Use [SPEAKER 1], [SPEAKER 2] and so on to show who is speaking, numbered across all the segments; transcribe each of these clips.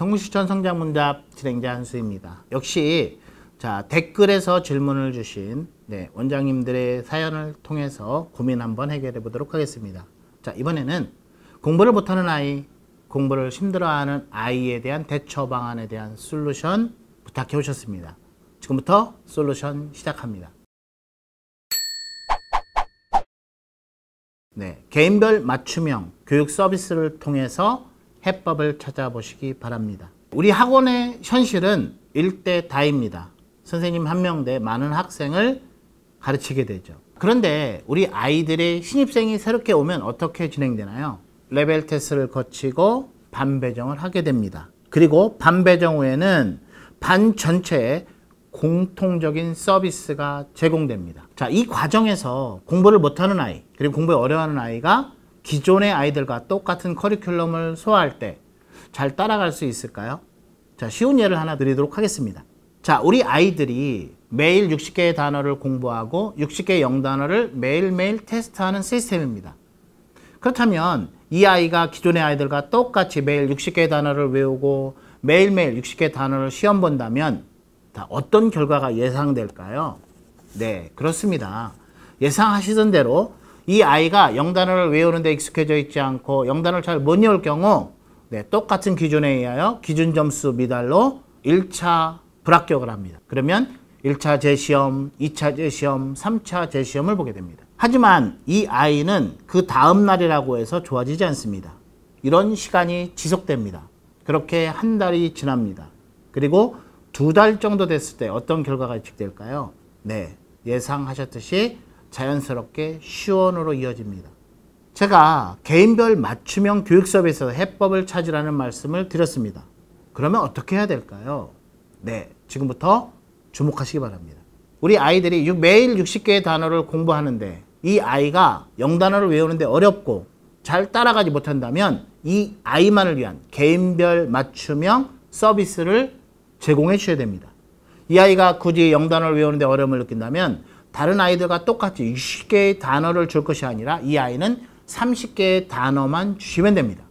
[SPEAKER 1] 성무시천 성장문답 진행자 한수입니다. 역시 자 댓글에서 질문을 주신 네, 원장님들의 사연을 통해서 고민 한번 해결해 보도록 하겠습니다. 자 이번에는 공부를 못하는 아이, 공부를 힘들어하는 아이에 대한 대처 방안에 대한 솔루션 부탁해 오셨습니다. 지금부터 솔루션 시작합니다. 네, 개인별 맞춤형 교육 서비스를 통해서 해법을 찾아보시기 바랍니다. 우리 학원의 현실은 1대 다입니다. 선생님 한 명 대 많은 학생을 가르치게 되죠. 그런데 우리 아이들의 신입생이 새롭게 오면 어떻게 진행되나요? 레벨 테스트를 거치고 반배정을 하게 됩니다. 그리고 반배정 후에는 반 전체에 공통적인 서비스가 제공됩니다. 자, 이 과정에서 공부를 못하는 아이, 그리고 공부에 어려워하는 아이가 기존의 아이들과 똑같은 커리큘럼을 소화할 때 잘 따라갈 수 있을까요? 자, 쉬운 예를 하나 드리도록 하겠습니다. 자, 우리 아이들이 매일 60개의 단어를 공부하고 60개의 영단어를 매일매일 테스트하는 시스템입니다. 그렇다면 이 아이가 기존의 아이들과 똑같이 매일 60개의 단어를 외우고 매일매일 60개 단어를 시험 본다면 다 어떤 결과가 예상될까요? 네, 그렇습니다. 예상하시던 대로 이 아이가 영단어를 외우는데 익숙해져 있지 않고 영단어를 잘 못 외울 경우 네, 똑같은 기준에 의하여 기준 점수 미달로 1차 불합격을 합니다. 그러면 1차 재시험, 2차 재시험, 3차 재시험을 보게 됩니다. 하지만 이 아이는 그 다음 날이라고 해서 좋아지지 않습니다. 이런 시간이 지속됩니다. 그렇게 한 달이 지납니다. 그리고 두 달 정도 됐을 때 어떤 결과가 예측될까요? 네, 예상하셨듯이 자연스럽게 시원으로 이어집니다. 제가 개인별 맞춤형 교육 수업에서 해법을 찾으라는 말씀을 드렸습니다. 그러면 어떻게 해야 될까요? 네, 지금부터 주목하시기 바랍니다. 우리 아이들이 매일 60개의 단어를 공부하는데 이 아이가 영단어를 외우는데 어렵고 잘 따라가지 못한다면 이 아이만을 위한 개인별 맞춤형 서비스를 제공해 주셔야 됩니다. 이 아이가 굳이 영단어를 외우는데 어려움을 느낀다면 다른 아이들과 똑같이 60개의 단어를 줄 것이 아니라 이 아이는 30개의 단어만 주시면 됩니다.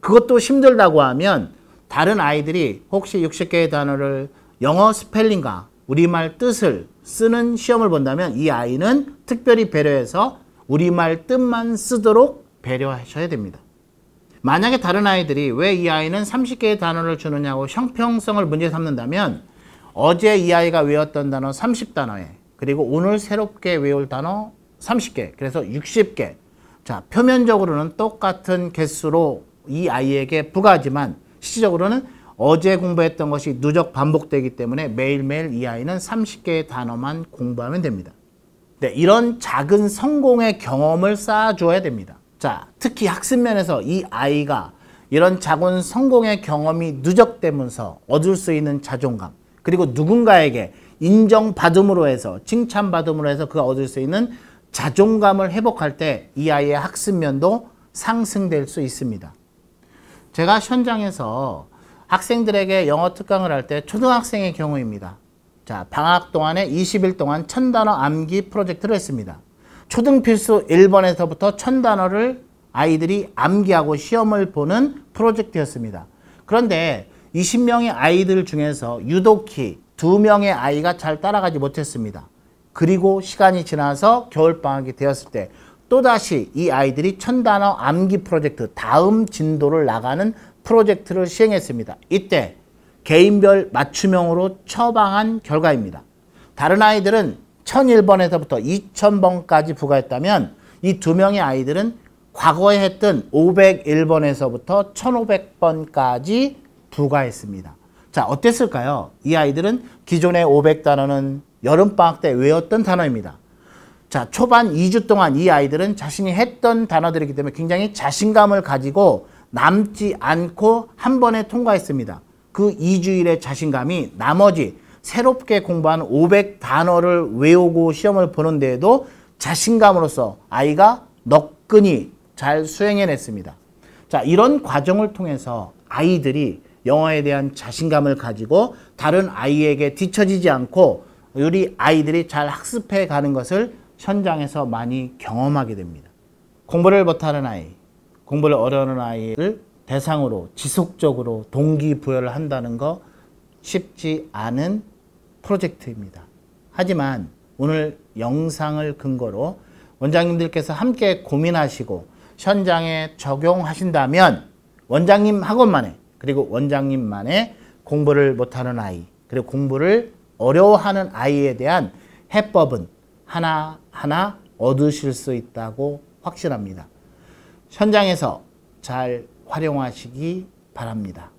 [SPEAKER 1] 그것도 힘들다고 하면 다른 아이들이 혹시 60개의 단어를 영어 스펠링과 우리말 뜻을 쓰는 시험을 본다면 이 아이는 특별히 배려해서 우리말 뜻만 쓰도록 배려하셔야 됩니다. 만약에 다른 아이들이 왜 이 아이는 30개의 단어를 주느냐고 형평성을 문제 삼는다면 어제 이 아이가 외웠던 단어 30단어에 그리고 오늘 새롭게 외울 단어 30개 그래서 60개 자 표면적으로는 똑같은 개수로 이 아이에게 부과하지만 실질적으로는 어제 공부했던 것이 누적 반복되기 때문에 매일매일 이 아이는 30개의 단어만 공부하면 됩니다. 네, 이런 작은 성공의 경험을 쌓아줘야 됩니다. 자, 특히 학습 면에서 이 아이가 이런 작은 성공의 경험이 누적되면서 얻을 수 있는 자존감 그리고 누군가에게 인정받음으로 해서 칭찬받음으로 해서 그가 얻을 수 있는 자존감을 회복할 때 이 아이의 학습면도 상승될 수 있습니다. 제가 현장에서 학생들에게 영어 특강을 할 때 초등학생의 경우입니다. 자, 방학 동안에 20일 동안 천단어 암기 프로젝트를 했습니다. 초등 필수 1번에서부터 천단어를 아이들이 암기하고 시험을 보는 프로젝트였습니다. 그런데 20명의 아이들 중에서 유독히 두 명의 아이가 잘 따라가지 못했습니다. 그리고 시간이 지나서 겨울방학이 되었을 때 또다시 이 아이들이 천단어 암기 프로젝트 다음 진도를 나가는 프로젝트를 시행했습니다. 이때 개인별 맞춤형으로 처방한 결과입니다. 다른 아이들은 1001번에서부터 2000번까지 부과했다면 이 두 명의 아이들은 과거에 했던 501번에서부터 1500번까지 부과했습니다. 자, 어땠을까요? 이 아이들은 기존의 500단어는 여름방학 때 외웠던 단어입니다. 자, 초반 2주 동안 이 아이들은 자신이 했던 단어들이기 때문에 굉장히 자신감을 가지고 남지 않고 한 번에 통과했습니다. 그 2주일의 자신감이 나머지 새롭게 공부한 500단어를 외우고 시험을 보는 데에도 자신감으로서 아이가 너끈히 잘 수행해냈습니다. 자, 이런 과정을 통해서 아이들이 영어에 대한 자신감을 가지고 다른 아이에게 뒤처지지 않고 우리 아이들이 잘 학습해 가는 것을 현장에서 많이 경험하게 됩니다. 공부를 못하는 아이, 공부를 어려운 아이를 대상으로 지속적으로 동기부여를 한다는 거 쉽지 않은 프로젝트입니다. 하지만 오늘 영상을 근거로 원장님들께서 함께 고민하시고 현장에 적용하신다면 원장님 학원만에 그리고 원장님만의 공부를 못하는 아이, 그리고 공부를 어려워하는 아이에 대한 해법은 하나하나 얻으실 수 있다고 확신합니다. 현장에서 잘 활용하시기 바랍니다.